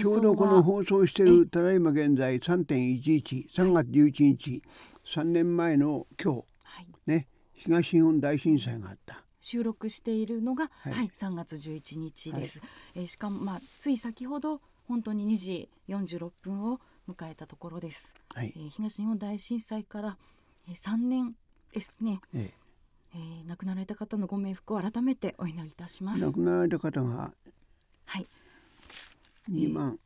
ちょうどこの放送しているただいま現在3.113月11日、はい、3年前の今日、はい、ね東日本大震災があった。収録しているのが、はい、はい、3月11日です。はい、えー、しかもまあつい先ほど本当に2時46分を迎えたところです。はい、えー、東日本大震災から、えー、3年ですね。えええー、亡くなられた方のご冥福を改めてお祈りいたします亡くなられた方がはい2万、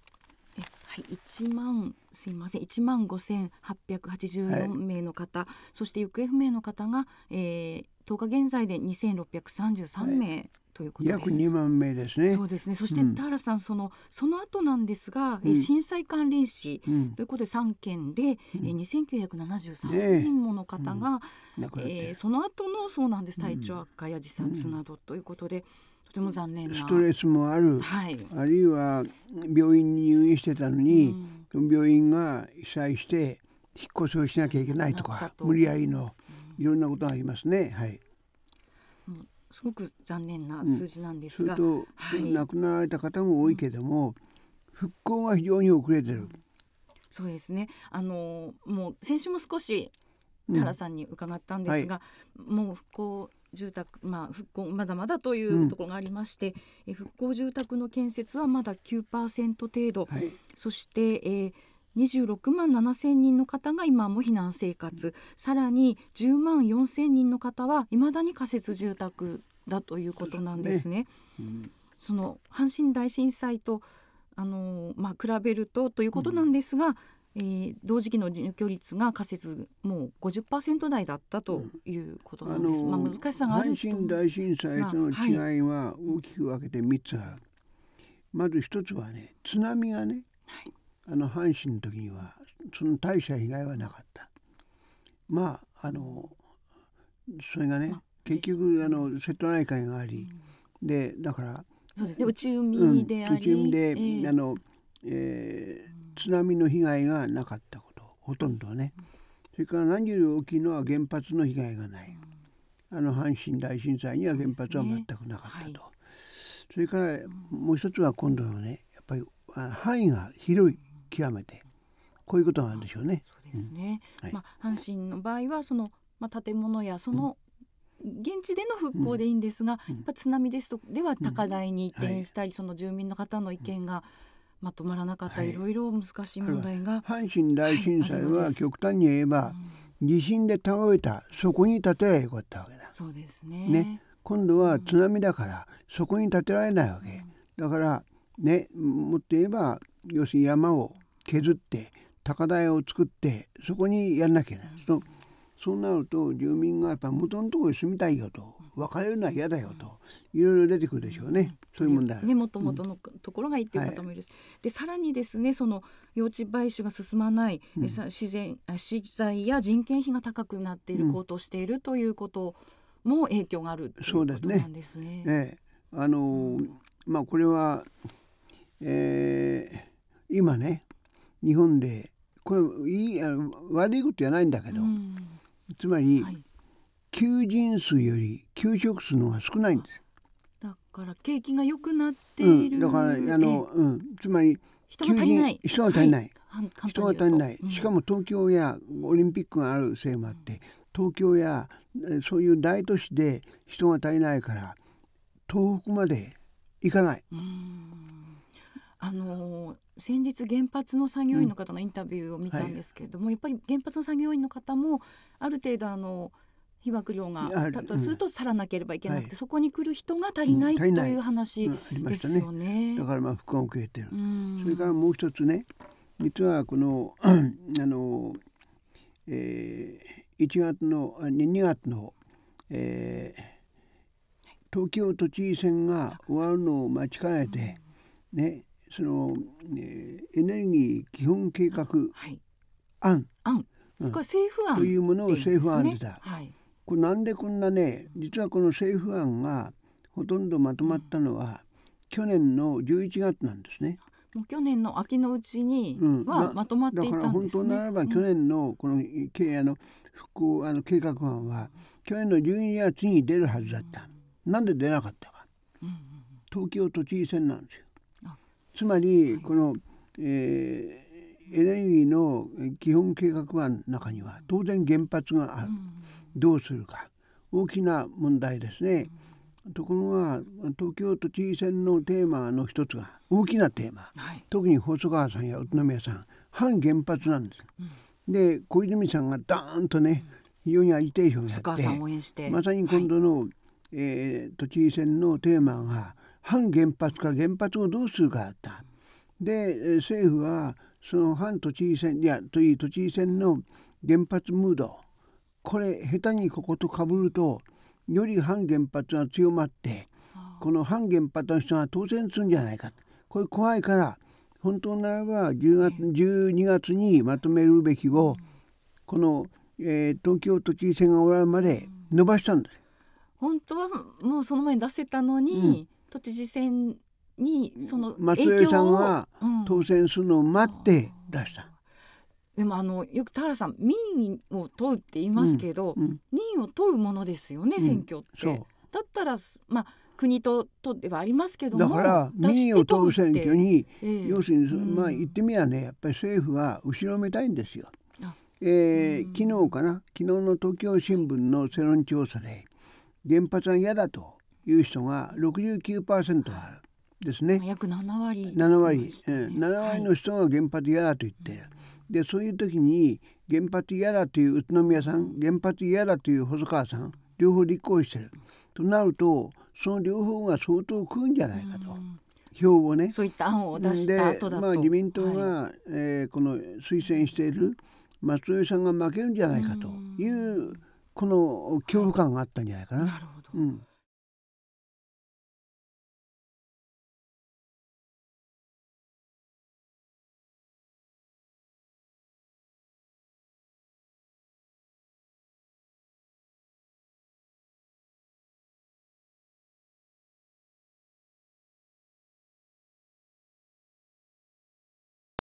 はい、1万すいません1万5884名の方、はい、そして行方不明の方が、えー、10日現在で2633名、はいということ約2万名ですね。そうですね。そして田原さん、うん、そのその後なんですが、うん、震災関連死ということで3件で、うん、え2973人もの方が、ね、うん、えー、その後のそうなんです体調悪化や自殺などということで。うんても残念ストレスもある、はい、あるいは病院に入院してたのに、うん、病院が被災して引っ越しをしなきゃいけないとか無理やりのいろんなことがありますね。はい、すごく残念な数字なんですが、うん、それと、亡くなられた方も多いけども、復興は非常に遅れてる。そうですね。あのもう先週も少し。タラさんに伺ったんですが、はい、もう復興住宅、まあ、復興まだまだというところがありまして、うん、復興住宅の建設はまだ9%程度、はい、そして、えー、26万7千人の方が今も避難生活、うん、さらに10万4千人の方はいまだに仮設住宅だということなんですね。ねうん、その阪神大震災とあのまあ、比べるとということなんですが、えー、同時期の入居率が仮説もう50%台だったということなんです、うん、あまあ、難しさがある阪神大震災との違いは大きく分けて3つある、はい、まず1つはね津波がね、はい、あの阪神の時にはその大した被害はなかったまああのそれがね、まあ、結局あの瀬戸内海があり、うん、でだからそうですね内海であり、うん、内海で、えー、あのえー、津波の被害がなかったことほとんどね、それから何より大きいのは原発の被害がない、あの阪神大震災には原発は全くなかったと、そ、ねはい、それからもう一つは今度はねやっぱり範囲が広い極めてこういうことなんでしょうね。ま阪神の場合はその、まあ、建物やその、現地での復興でいいんですが、うん、やっぱ津波ですとでは高台に移転したり、うんはい、その住民の方の意見がまとまらなかったいろいろ難しい問題が、阪神大震災は極端に言えば、はい、地震で倒れたそこに建てられよかったわけだそうですね、ね、今度は津波だから、うん、そこに建てられないわけ、だからねもっと言えば要するに山を削って高台を作ってそこにやんなきゃいけない、うん、そそんなると住民がやっぱ元のところに住みたいよと別れるのは嫌だよといろいろ出てくるでしょうね、そういう問題ねもともとのところがいいっていう方もいるし、はい、でさらにですねその用地買収が進まない、うん、自然資材や人件費が高くなっている高騰しているということも影響があるということなんですね。すねええ、あのまあこれは、えー、今ね日本でこれいい悪いことじゃないんだけど、うん、つまり、はい求人数より求職数の方が少ないんですだから景気が良くなっている、うん、だからあの、うん、つまり人が足りない人が足りない、人が足りない、しかも東京やオリンピックがあるせいもあって、東京やそういう大都市で人が足りないから東北まで行かない。あの先日原発の作業員の方のインタビューを見たんですけれども、うんはい、やっぱり原発の作業員の方もある程度あの被爆量がだとすると去らなければいけなくて、うん、そこに来る人が足りない、はい、という話ですよねね、だからまあ復興を受けてる、それからもう一つね実はこの あの、えー、1月の2月の、えー、東京都知事選が終わるのを待ちかねて、うん、ねその、えー、エネルギー基本計画案、はい、案、うん、少し政府案というものを政府案でた。はいこれなんでこんなね実はこの政府案がほとんどまとまったのは去年の11月なんですね。もう去年の秋のうちにはまとまっていたんですね。うん、だから本当ならば去年のこの経営の復興あの計画案は去年の12月に出るはずだった。なんで出なかったか。東京都知事選なんですよ。つまりこの、はえー、エネルギーの基本計画案の中には当然原発がある。うんどうするか大きな問題ですね。ところが東京都知事選のテーマの一つが大きなテーマ、はい、特に細川さんや宇都宮さん反原発なんです。うん、で小泉さんがダーンとね、非常にアジテーションをてまさに今度の、はい、えー、都知事選のテーマが反原発か原発をどうするかだった。で政府はその反都知事選いやという都知事選の原発ムードこれ下手にこことかぶるとより反原発が強まってこの反原発の人が当選するんじゃないかこれ怖いから本当ならば10月12月にまとめるべきをこの、えー、東京都知事選が終わるまで伸ばしたんです。本当はもうその前に出せたのに、うん、都知事選にその松江さんは当選するのを待って出した。うんでもあのよく田原さん民意を問うって言いますけど、うんうん、を問うものですよね、選挙って。うん、だったらまあ国ととではありますけどだから民意を問う選挙に、えー、要するに、まあ言ってみればねやっぱり政府は後ろめたいんですよ。えー、昨日かな昨日の東京新聞の世論調査で原発は嫌だという人が69%あるですね。約7割、ね、7割、うん、7割の人が原発嫌だと言って、はいでそういう時に原発嫌だという宇都宮さん原発嫌だという細川さん両方立候補してるとなるとその両方が相当食うんじゃないかと。票をねそういった案を出した後だとまあ、自民党が、はい、えー、この推薦している松井さんが負けるんじゃないかというこの恐怖感があったんじゃないかな。なるほど、うん